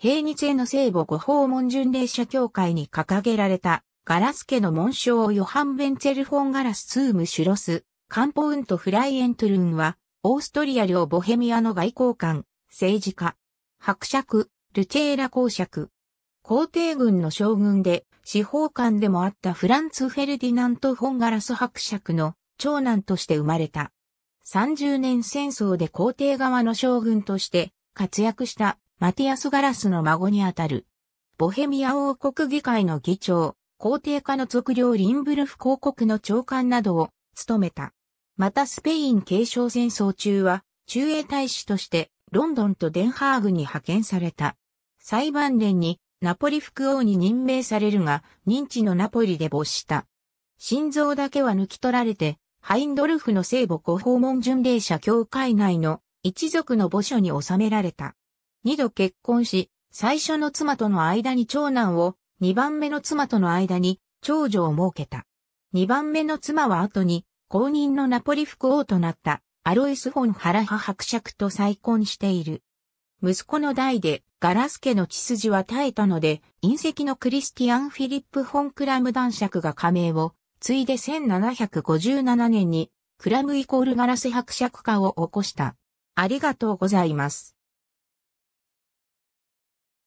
平日への聖母ご訪問巡礼者協会に掲げられた、ガラス家の紋章ヨハン・ベンツェルフォン・ガラス・ツーム・シュロス、カンポウント・フライエントルンは、オーストリア領ボヘミアの外交官、政治家、伯爵、ルチェーラ公爵。皇帝軍の将軍で、司法官でもあったフランツ・フェルディナント・フォン・ガラス伯爵の長男として生まれた。30年戦争で皇帝側の将軍として活躍したマティアス・ガラスの孫にあたる。ボヘミア王国議会の議長、皇帝家の俗領リンブルフ公国の長官などを務めた。またスペイン継承戦争中は中英大使としてロンドンとデンハーグに派遣された。裁判連にナポリ副王に任命されるが、認知のナポリで没した。心臓だけは抜き取られて、ハインドルフの聖母ご訪問巡礼者教会内の一族の墓所に収められた。二度結婚し、最初の妻との間に長男を、二番目の妻との間に長女を設けた。二番目の妻は後に、公認のナポリ副王となったアロイス・フォン・ハラハ伯爵と再婚している。息子の代でガラス家の血筋は絶えたので、隕石のクリスティアン・フィリップ・フォン・クラム男爵が加盟を、ついで1757年に、クラムイコールガラス伯爵化を起こした。ありがとうございます。